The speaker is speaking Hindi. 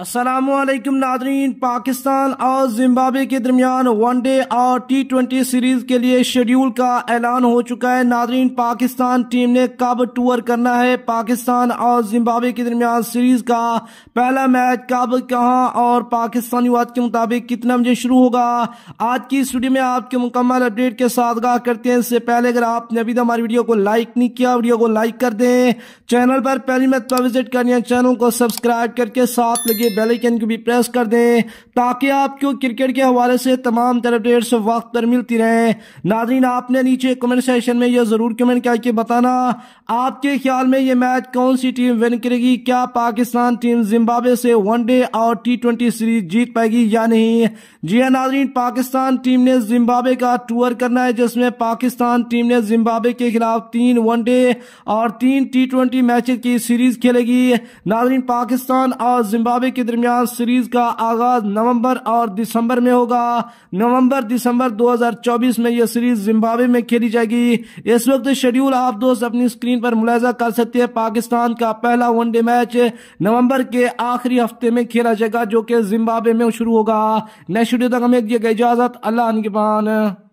असलम नादरीन पाकिस्तान और जिम्बाबे के दरमियान वनडे और टी ट्वेंटी सीरीज के लिए शेड्यूल का ऐलान हो चुका है नादरीन पाकिस्तान टीम ने कब टूर करना है पाकिस्तान और जिम्बाबे के दरमियान सीरीज का पहला मैच कब कहाँ और पाकिस्तानी वाद के मुताबिक कितना बजे शुरू होगा आज की स्टूडियो में आपके मुकम्मल अपडेट के साथ गाह करते हैं इससे पहले अगर आपने अभी तक हमारी वीडियो को लाइक नहीं किया वीडियो को लाइक कर दें चैनल पर पहली मत तो विजिट करनी है चैनल को सब्सक्राइब करके साथ लगे बेल आइकन को भी प्रेस कर दें ताकि आपको क्रिकेट के हवाले से तमाम तरह अपडेट्स वक्त पर मिलती रहें नाजरीन आपने नीचे कमेंट सेशन में यह ज़रूर कमेंट करके बताना आपके ख्याल में यह मैच कौन सी टीम विन करेगी क्या पाकिस्तान टीम जिम्बाब्वे से वनडे और टी ट्वेंटी सीरीज जीत पाएगी या नहीं जी हाँ नाजरीन पाकिस्तान टीम ने जिम्बाब्वे का टूर करना है जिसमें पाकिस्तान टीम ने जिम्बाब्वे के खिलाफ तीन वनडे और तीन टी ट्वेंटी मैच की सीरीज खेलेगी नाजरीन पाकिस्तान और जिम्बाब्वे मुकाबले के दरमियान सीरीज का आगाज नवंबर और दिसंबर में होगा नवंबर दिसंबर 2024 में यह सीरीज जिम्बाब्वे में खेली जाएगी इस वक्त शेड्यूल आप दोस्त अपनी स्क्रीन पर मुलायजा कर सकते हैं पाकिस्तान का पहला वनडे मैच नवंबर के आखिरी हफ्ते में खेला जाएगा जो कि जिम्बाबे में शुरू होगा नेक्स्ट वीडियो तक हमें दिए गए इजाजत अल्लाह